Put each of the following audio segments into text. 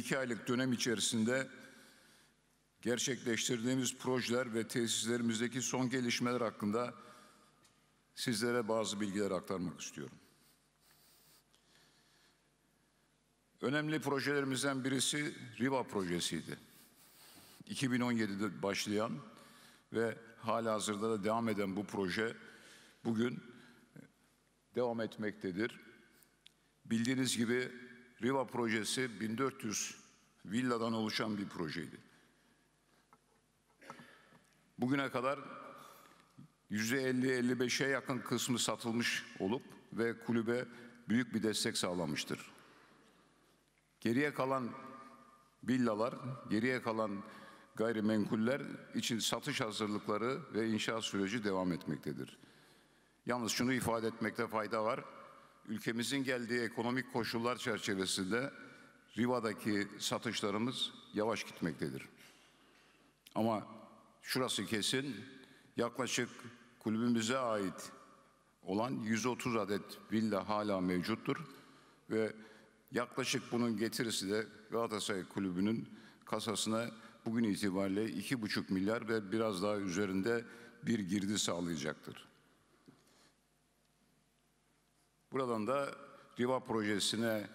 iki aylık dönem içerisinde gerçekleştirdiğimiz projeler ve tesislerimizdeki son gelişmeler hakkında sizlere bazı bilgiler aktarmak istiyorum. Önemli projelerimizden birisi Riva projesiydi. 2017'de başlayan ve hala hazırda da devam eden bu proje bugün devam etmektedir. Bildiğiniz gibi Riva projesi 1400 villadan oluşan bir projeydi. Bugüne kadar %50-55'e yakın kısmı satılmış olup ve kulübe büyük bir destek sağlamıştır. Geriye kalan villalar, geriye kalan gayrimenkuller için satış hazırlıkları ve inşaat süreci devam etmektedir. Yalnız şunu ifade etmekte fayda var ülkemizin geldiği ekonomik koşullar çerçevesinde Riva'daki satışlarımız yavaş gitmektedir. Ama şurası kesin, yaklaşık kulübümüze ait olan 130 adet villa hala mevcuttur ve yaklaşık bunun getirisi de Galatasaray Kulübü'nün kasasına bugün itibariyle 2,5 milyar ve biraz daha üzerinde bir girdi sağlayacaktır. Buradan da Riva projesine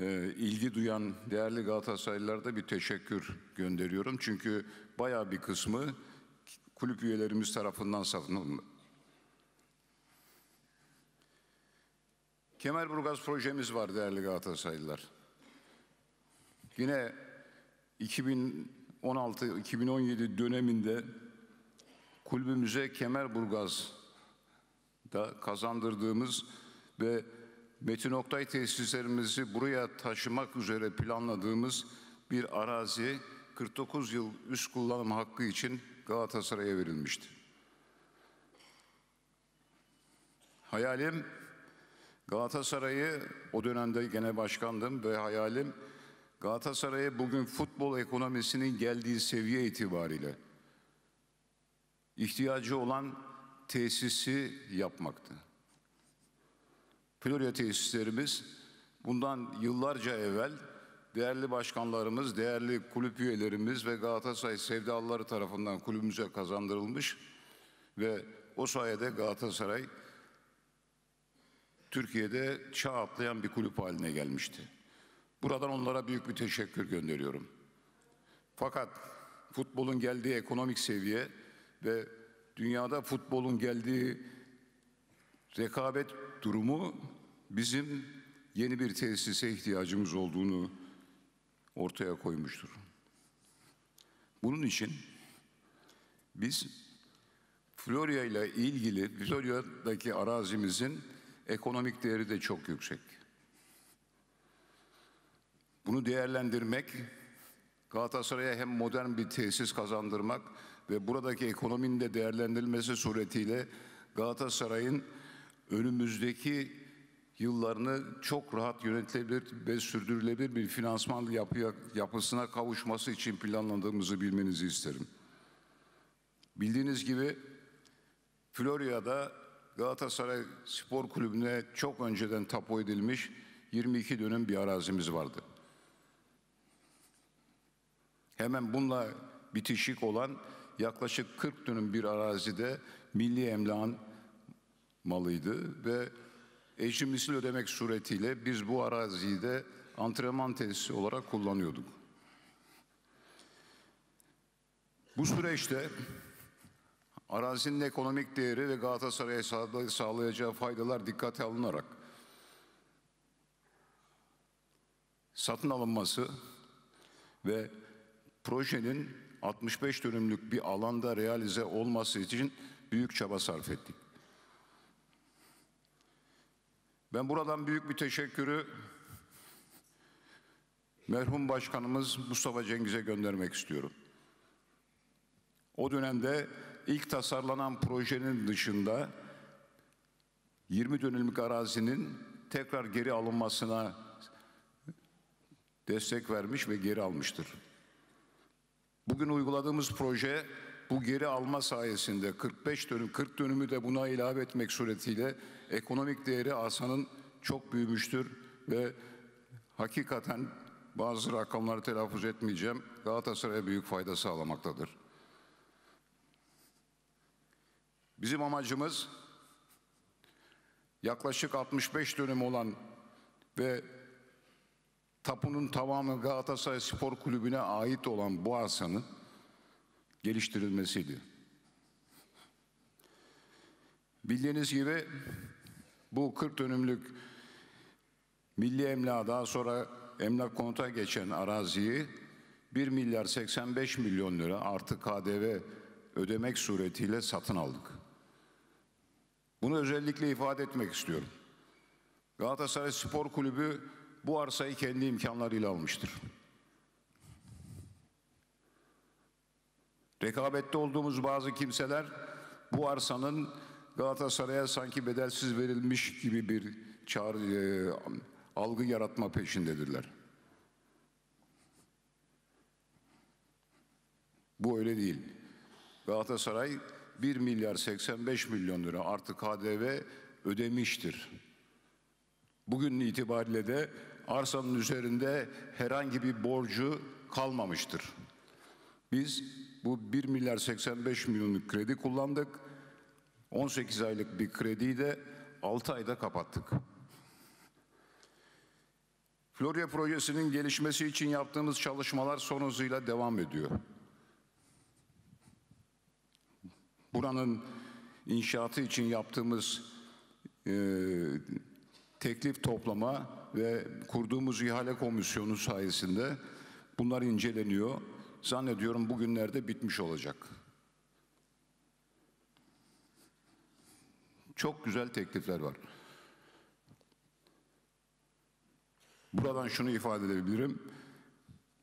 e, ilgi duyan değerli Galatasaraylılara da bir teşekkür gönderiyorum. Çünkü bayağı bir kısmı kulüp üyelerimiz tarafından satın Kemerburgaz projemiz var değerli Galatasaraylılar. Yine 2016-2017 döneminde kulübümüze Kemerburgaz'da kazandırdığımız ve Metin Oktay tesislerimizi buraya taşımak üzere planladığımız bir arazi 49 yıl üst kullanım hakkı için Galatasaray'a verilmişti. Hayalim Galatasaray'ı o dönemde gene başkandım ve hayalim Galatasaray'ı bugün futbol ekonomisinin geldiği seviye itibariyle ihtiyacı olan tesisi yapmaktı. Florya tesislerimiz bundan yıllarca evvel değerli başkanlarımız, değerli kulüp üyelerimiz ve Galatasaray sevdalıları tarafından kulübümüze kazandırılmış ve o sayede Galatasaray Türkiye'de çağ atlayan bir kulüp haline gelmişti. Buradan onlara büyük bir teşekkür gönderiyorum. Fakat futbolun geldiği ekonomik seviye ve dünyada futbolun geldiği rekabet durumu bizim yeni bir tesise ihtiyacımız olduğunu ortaya koymuştur. Bunun için biz Florya ile ilgili Florya'daki arazimizin ekonomik değeri de çok yüksek. Bunu değerlendirmek Galatasaray'a hem modern bir tesis kazandırmak ve buradaki ekonominin de değerlendirilmesi suretiyle Galatasaray'ın önümüzdeki yıllarını çok rahat yönetilebilir ve sürdürülebilir bir finansman yapıya, yapısına kavuşması için planladığımızı bilmenizi isterim. Bildiğiniz gibi Florya'da Galatasaray Spor Kulübü'ne çok önceden tapu edilmiş 22 dönüm bir arazimiz vardı. Hemen bununla bitişik olan yaklaşık 40 dönüm bir arazide milli emlakın malıydı ve eşim misil ödemek suretiyle biz bu araziyi de antrenman tesisi olarak kullanıyorduk. Bu süreçte arazinin ekonomik değeri ve Galatasaray'a sağlayacağı faydalar dikkate alınarak satın alınması ve projenin 65 dönümlük bir alanda realize olması için büyük çaba sarf ettik. Ben buradan büyük bir teşekkürü merhum başkanımız Mustafa Cengiz'e göndermek istiyorum. O dönemde ilk tasarlanan projenin dışında 20 dönümlük arazinin tekrar geri alınmasına destek vermiş ve geri almıştır. Bugün uyguladığımız proje bu geri alma sayesinde 45 dönüm 40 dönümü de buna ilave etmek suretiyle ekonomik değeri asanın çok büyümüştür ve hakikaten bazı rakamları telaffuz etmeyeceğim. Galatasaray'a büyük fayda sağlamaktadır. Bizim amacımız yaklaşık 65 dönüm olan ve tapunun tamamı Galatasaray Spor Kulübü'ne ait olan bu asanın geliştirilmesiydi. Bildiğiniz gibi bu 40 dönümlük milli emlağa daha sonra emlak konuta geçen araziyi 1 milyar 85 milyon lira artı KDV ödemek suretiyle satın aldık. Bunu özellikle ifade etmek istiyorum. Galatasaray Spor Kulübü bu arsayı kendi imkanlarıyla almıştır. Rekabette olduğumuz bazı kimseler bu arsanın Galatasaray'a sanki bedelsiz verilmiş gibi bir çağrı, e, algı yaratma peşindedirler. Bu öyle değil. Galatasaray 1 milyar 85 milyon lira artı KDV ödemiştir. Bugün itibariyle de arsanın üzerinde herhangi bir borcu kalmamıştır. Biz bu 1 milyar 85 milyonluk kredi kullandık. 18 aylık bir krediyi de 6 ayda kapattık. Florya projesinin gelişmesi için yaptığımız çalışmalar son hızıyla devam ediyor. Buranın inşaatı için yaptığımız e, teklif toplama ve kurduğumuz ihale komisyonu sayesinde bunlar inceleniyor zannediyorum bugünlerde bitmiş olacak. Çok güzel teklifler var. Buradan şunu ifade edebilirim.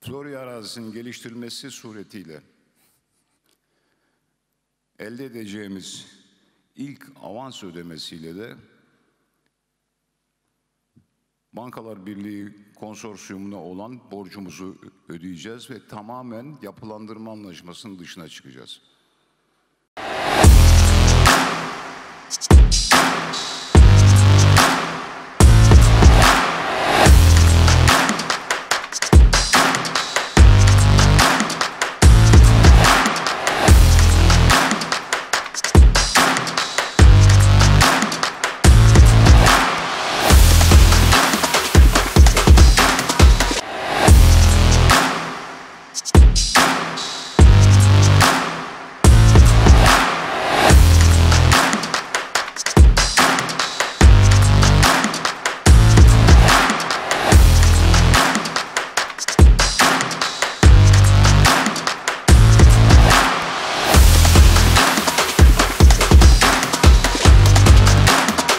Florya arazisinin geliştirilmesi suretiyle elde edeceğimiz ilk avans ödemesiyle de Bankalar Birliği konsorsiyumuna olan borcumuzu ödeyeceğiz ve tamamen yapılandırma anlaşmasının dışına çıkacağız.